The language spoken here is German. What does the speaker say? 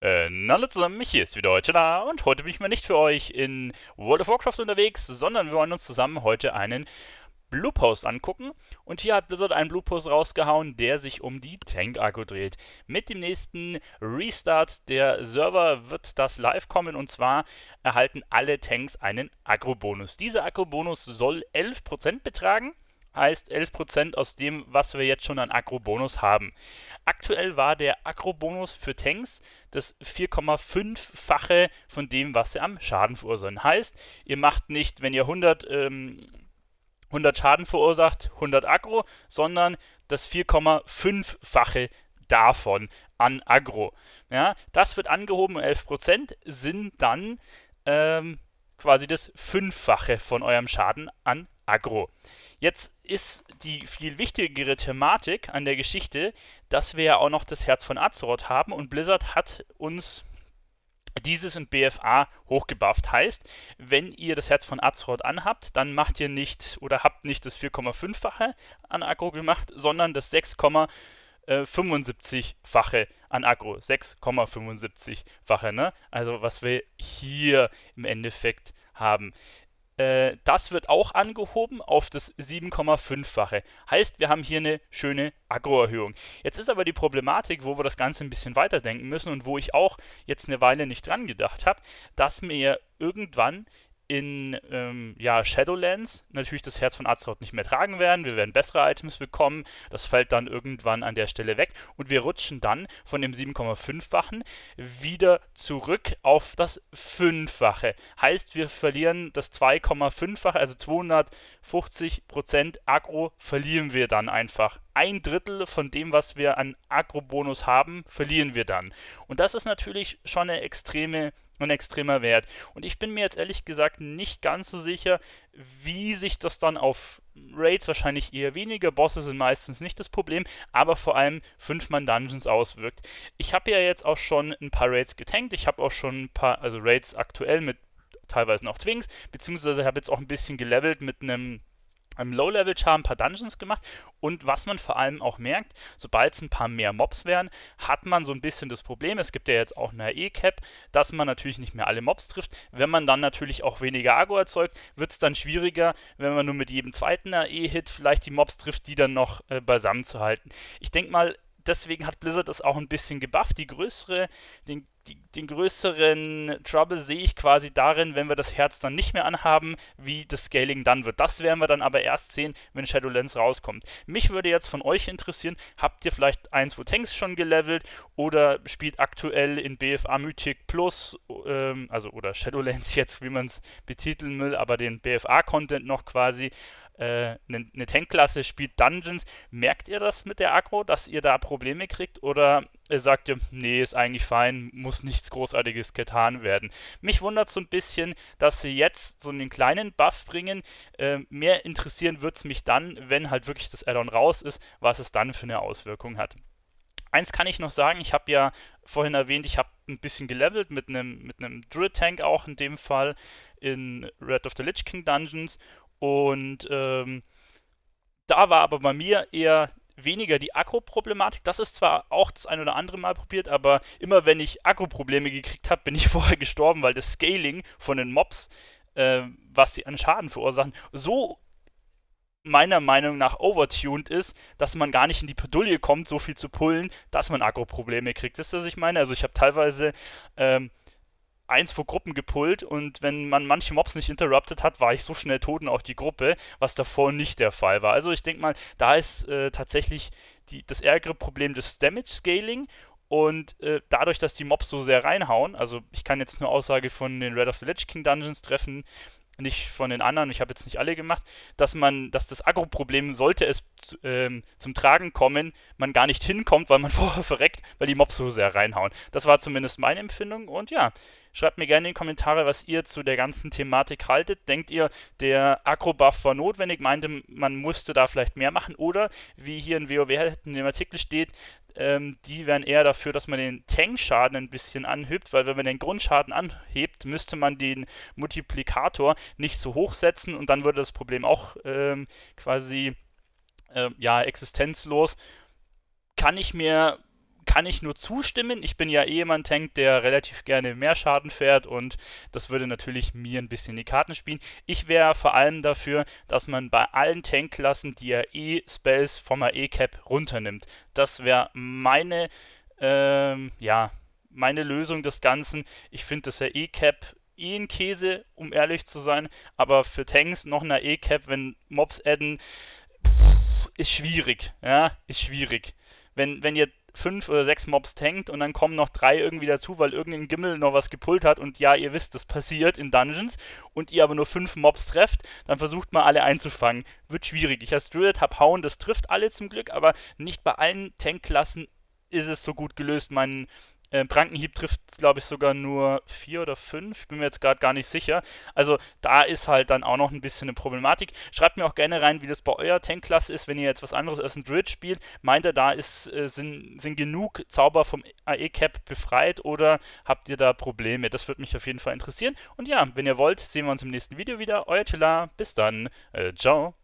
Und äh, hallo zusammen, mich hier ist wieder heute da und heute bin ich mal nicht für euch in World of Warcraft unterwegs, sondern wir wollen uns zusammen heute einen Blue Post angucken. Und hier hat Blizzard einen Blue Post rausgehauen, der sich um die Tank-Akku dreht. Mit dem nächsten Restart der Server wird das live kommen und zwar erhalten alle Tanks einen Agro-Bonus. Dieser Agro-Bonus soll 11% betragen heißt 11% aus dem, was wir jetzt schon an Agro-Bonus haben. Aktuell war der Agro-Bonus für Tanks das 4,5-fache von dem, was sie am Schaden verursachen. Heißt, ihr macht nicht, wenn ihr 100, ähm, 100 Schaden verursacht, 100 Aggro, sondern das 4,5-fache davon an Aggro. Ja, das wird angehoben um 11%, sind dann ähm, quasi das 5-fache von eurem Schaden an Aggro. Jetzt ist die viel wichtigere Thematik an der Geschichte, dass wir ja auch noch das Herz von Azeroth haben und Blizzard hat uns dieses in BFA hochgebufft. Heißt, wenn ihr das Herz von Azeroth anhabt, dann macht ihr nicht oder habt nicht das 4,5-fache an Aggro gemacht, sondern das 6,75-fache an Aggro. 6,75-fache, ne? Also was wir hier im Endeffekt haben. Äh, das wird auch angehoben auf das 7,5-fache. Heißt, wir haben hier eine schöne Agroerhöhung. Jetzt ist aber die Problematik, wo wir das Ganze ein bisschen weiterdenken müssen und wo ich auch jetzt eine Weile nicht dran gedacht habe, dass mir irgendwann in ähm, ja, Shadowlands natürlich das Herz von Azeroth nicht mehr tragen werden. Wir werden bessere Items bekommen. Das fällt dann irgendwann an der Stelle weg. Und wir rutschen dann von dem 7,5-fachen wieder zurück auf das 5-fache. Heißt, wir verlieren das 2,5-fache, also 250% Agro verlieren wir dann einfach. Ein Drittel von dem, was wir an Agro-Bonus haben, verlieren wir dann. Und das ist natürlich schon eine extreme, ein extremer Wert. Und ich bin mir jetzt ehrlich gesagt nicht ganz so sicher, wie sich das dann auf Raids wahrscheinlich eher weniger, Bosse sind meistens nicht das Problem, aber vor allem 5-Mann-Dungeons auswirkt. Ich habe ja jetzt auch schon ein paar Raids getankt, ich habe auch schon ein paar, also Raids aktuell mit teilweise noch Twinks, beziehungsweise habe jetzt auch ein bisschen gelevelt mit einem einem Low-Level-Charm ein paar Dungeons gemacht und was man vor allem auch merkt, sobald es ein paar mehr Mobs wären, hat man so ein bisschen das Problem, es gibt ja jetzt auch eine E-Cap, dass man natürlich nicht mehr alle Mobs trifft. Wenn man dann natürlich auch weniger Agro erzeugt, wird es dann schwieriger, wenn man nur mit jedem zweiten AE-Hit vielleicht die Mobs trifft, die dann noch äh, beisammen zu halten. Ich denke mal, deswegen hat Blizzard das auch ein bisschen gebufft, die größere, den die, den größeren Trouble sehe ich quasi darin, wenn wir das Herz dann nicht mehr anhaben, wie das Scaling dann wird. Das werden wir dann aber erst sehen, wenn Shadowlands rauskommt. Mich würde jetzt von euch interessieren, habt ihr vielleicht ein, zwei Tanks schon gelevelt oder spielt aktuell in BFA Mythic Plus, ähm, also oder Shadowlands jetzt, wie man es betiteln will, aber den BFA-Content noch quasi. Äh, eine äh, Tankklasse spielt Dungeons. Merkt ihr das mit der Agro, dass ihr da Probleme kriegt? Oder äh, sagt ihr, nee, ist eigentlich fein, muss nichts Großartiges getan werden? Mich wundert so ein bisschen, dass sie jetzt so einen kleinen Buff bringen. Äh, mehr interessieren wird es mich dann, wenn halt wirklich das Addon raus ist, was es dann für eine Auswirkung hat. Eins kann ich noch sagen, ich habe ja vorhin erwähnt, ich habe ein bisschen gelevelt mit einem mit einem Tank auch in dem Fall in Red of the Lich King Dungeons und ähm, da war aber bei mir eher weniger die Akku-Problematik. Das ist zwar auch das ein oder andere Mal probiert, aber immer wenn ich Akku-Probleme gekriegt habe, bin ich vorher gestorben, weil das Scaling von den Mobs, äh, was sie an Schaden verursachen, so meiner Meinung nach overtuned ist, dass man gar nicht in die Pedulie kommt, so viel zu pullen, dass man Akku-Probleme kriegt. Ist das, was ich meine? Also ich habe teilweise ähm, eins vor Gruppen gepullt und wenn man manche Mobs nicht interrupted hat, war ich so schnell tot und auch die Gruppe, was davor nicht der Fall war. Also ich denke mal, da ist äh, tatsächlich die, das ärgere Problem des Damage Scaling und äh, dadurch, dass die Mobs so sehr reinhauen, also ich kann jetzt nur Aussage von den Red of the Lich King Dungeons treffen, nicht von den anderen, ich habe jetzt nicht alle gemacht, dass man, dass das Agro-Problem, sollte es ähm, zum Tragen kommen, man gar nicht hinkommt, weil man vorher verreckt, weil die Mobs so sehr reinhauen. Das war zumindest meine Empfindung und ja, Schreibt mir gerne in die Kommentare, was ihr zu der ganzen Thematik haltet. Denkt ihr, der Akrobuff war notwendig? Meinte, man musste da vielleicht mehr machen? Oder, wie hier in WoW in dem Artikel steht, ähm, die wären eher dafür, dass man den Tank-Schaden ein bisschen anhebt, weil wenn man den Grundschaden anhebt, müsste man den Multiplikator nicht so hoch setzen und dann würde das Problem auch ähm, quasi äh, ja, existenzlos. Kann ich mir kann ich nur zustimmen. Ich bin ja eh jemand, Tank, der relativ gerne mehr Schaden fährt und das würde natürlich mir ein bisschen die Karten spielen. Ich wäre vor allem dafür, dass man bei allen Tankklassen die AE-Spells vom AE-Cap runternimmt. Das wäre meine, ähm, ja, meine Lösung des Ganzen. Ich finde das AE-Cap eh ein Käse, um ehrlich zu sein, aber für Tanks noch eine E-Cap, wenn Mobs adden, pff, ist schwierig, ja, ist schwierig. Wenn, wenn ihr fünf oder sechs Mobs tankt und dann kommen noch drei irgendwie dazu, weil irgendein Gimmel noch was gepult hat und ja, ihr wisst, das passiert in Dungeons und ihr aber nur fünf Mobs trefft, dann versucht mal alle einzufangen. Wird schwierig. Ich habe Drillet, hab Hauen, das trifft alle zum Glück, aber nicht bei allen Tankklassen ist es so gut gelöst. meinen äh, Prankenhieb trifft, glaube ich, sogar nur vier oder fünf. Bin mir jetzt gerade gar nicht sicher. Also da ist halt dann auch noch ein bisschen eine Problematik. Schreibt mir auch gerne rein, wie das bei eurer Tankklasse ist, wenn ihr jetzt was anderes als ein Druid spielt. Meint ihr, da ist, äh, sind, sind genug Zauber vom AE-Cap befreit oder habt ihr da Probleme? Das würde mich auf jeden Fall interessieren. Und ja, wenn ihr wollt, sehen wir uns im nächsten Video wieder. Euer Chilla, bis dann. Äh, ciao.